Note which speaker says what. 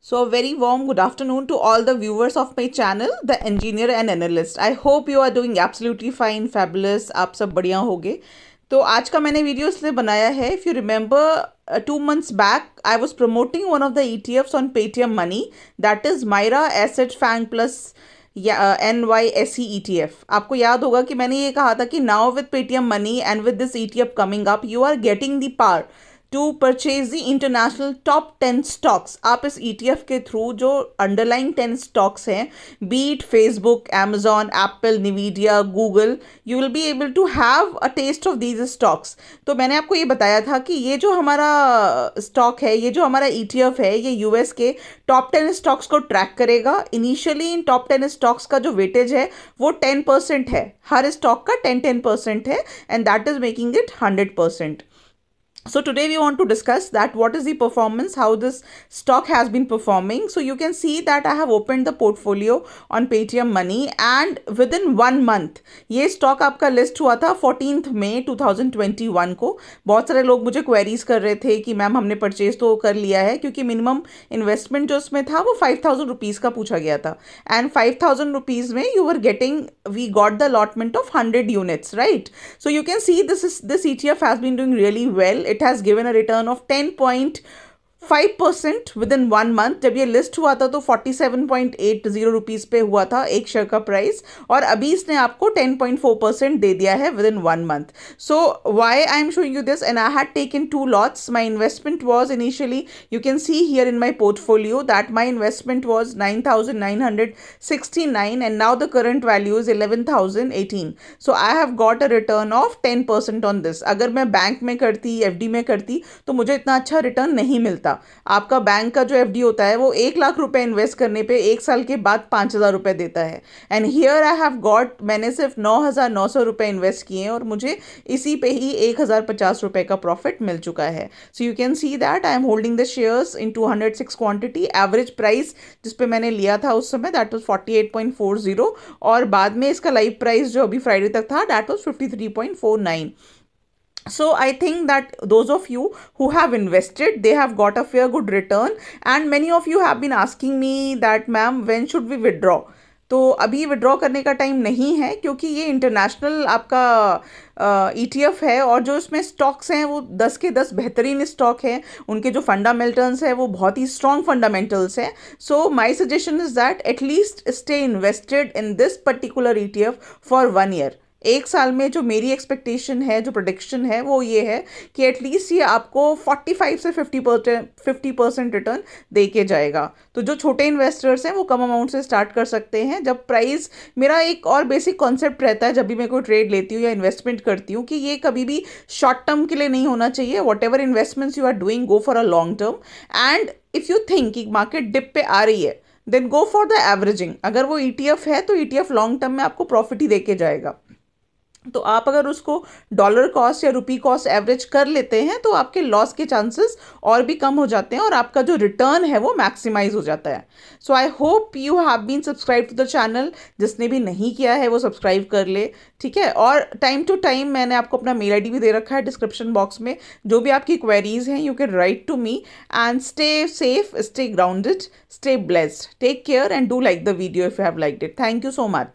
Speaker 1: So a very warm good afternoon to all the viewers of my channel, the engineer and analyst. I hope you are doing absolutely fine, fabulous. आप सब बढ़िया गए तो आज का मैंने video इसलिए बनाया है if you remember two months back I was promoting one of the E T Fs on Paytm Money that is Mirae Asset FANG plus N Y S C E T F आपको याद होगा कि मैंने ये कहा था कि now with Paytm Money and with this E T F coming up you are getting the power to purchase the international top ten stocks आप इस ई टी एफ के थ्रू जो अंडरलाइन टेन स्टॉक्स हैं be it Facebook Amazon Apple Nvidia Google you will be able to have a taste of these stocks तो मैंने आपको ये बताया था कि ये जो हमारा स्टॉक uh, है ये जो हमारा ई टी एफ है ये यू एस के टॉप टेन स्टॉक्स को ट्रैक करेगा इनिशियली इन टॉप टेन स्टॉक्स का जो वेटेज है वो टेन परसेंट है हर स्टॉक का टेन टेन परसेंट है and that is making it hundred percent so today we want to discuss that what is the performance how this stock has been performing so you can see that i have opened the portfolio on paytm money and within one month ये stock आपका list हुआ था 14th May 2021 को बहुत सारे लोग मुझे queries कर रहे थे कि मैम हमने purchase तो कर लिया है क्योंकि minimum investment जो उसमें था वो 5000 rupees का पूछा गया था and 5000 rupees में you were getting we got the allotment of 100 units right so you can see this is this ETF has been doing really well it it has given a return of 10.0 five percent within one month जब ये list हुआ था तो forty seven point eight zero rupees पे हुआ था एक share का प्राइस और अभी इसने आपको टेन पॉइंट फोर परसेंट दे दिया है within one month so why I am showing you this and I had taken two lots my investment was initially you can see here in my portfolio that my investment was nine thousand nine hundred sixty nine and now the current value is eleven thousand eighteen so I have got a return of ten percent on this अगर मैं bank में करती F D में करती तो मुझे इतना अच्छा रिटर्न नहीं मिलता सकता आपका बैंक का जो एफ होता है वो एक लाख रुपये इन्वेस्ट करने पर एक साल के बाद पाँच हज़ार रुपये देता है and here I have got मैंने सिर्फ नौ हज़ार नौ सौ रुपये इन्वेस्ट किए हैं और मुझे इसी पे ही एक हज़ार पचास रुपये का प्रॉफिट मिल चुका है so you can see that I am holding the shares in two hundred six quantity average price जिस पे मैंने लिया था उस समय दैट वाज 48.40 और बाद में इसका लाइव प्राइस जो अभी फ्राइडे तक था that was 53.49 so i think that those of you who have invested they have got a fair good return and many of you have been asking me that ma'am when should we withdraw तो अभी withdraw करने का time नहीं है क्योंकि ये international आपका ई T F है और जो इसमें स्टॉक्स हैं वो दस के दस बेहतरीन स्टॉक हैं उनके जो फंडामेंटल्स हैं वो बहुत ही स्ट्रॉन्ग फंडामेंटल्स हैं so my suggestion is that at least stay invested in this particular E T F for one year एक साल में जो मेरी एक्सपेक्टेशन है जो प्रोडिक्शन है वो ये है कि एटलीस्ट ये आपको फोर्टी फाइव से fifty percent fifty percent return दे के जाएगा तो जो छोटे इन्वेस्टर्स हैं वो कम अमाउंट से स्टार्ट कर सकते हैं जब प्राइस मेरा एक और बेसिक कॉन्सेप्ट रहता है जब भी मैं कोई ट्रेड लेती हूँ या इन्वेस्टमेंट करती हूँ कि ये कभी भी शॉर्ट टर्म के लिए नहीं होना चाहिए whatever investments you are doing go for a long term and if you think कि मार्केट डिप पे आ रही है then go for the averaging अगर वो ई e है तो ई लॉन्ग टर्म में आपको प्रॉफिट ही दे के जाएगा तो आप अगर उसको डॉलर कॉस्ट या रुपी कॉस्ट एवरेज कर लेते हैं तो आपके लॉस के चांसेस और भी कम हो जाते हैं और आपका जो रिटर्न है वो मैक्सिमाइज हो जाता है so I hope you have been subscribe to the channel जिसने भी नहीं किया है वो सब्सक्राइब कर ले ठीक है और टाइम टू टाइम मैंने आपको अपना मेल आई भी दे रखा है डिस्क्रिप्शन बॉक्स में जो भी आपकी क्वेरीज हैं you can write to me and stay safe stay grounded stay blessed take care and do like the video if you have like it thank you so much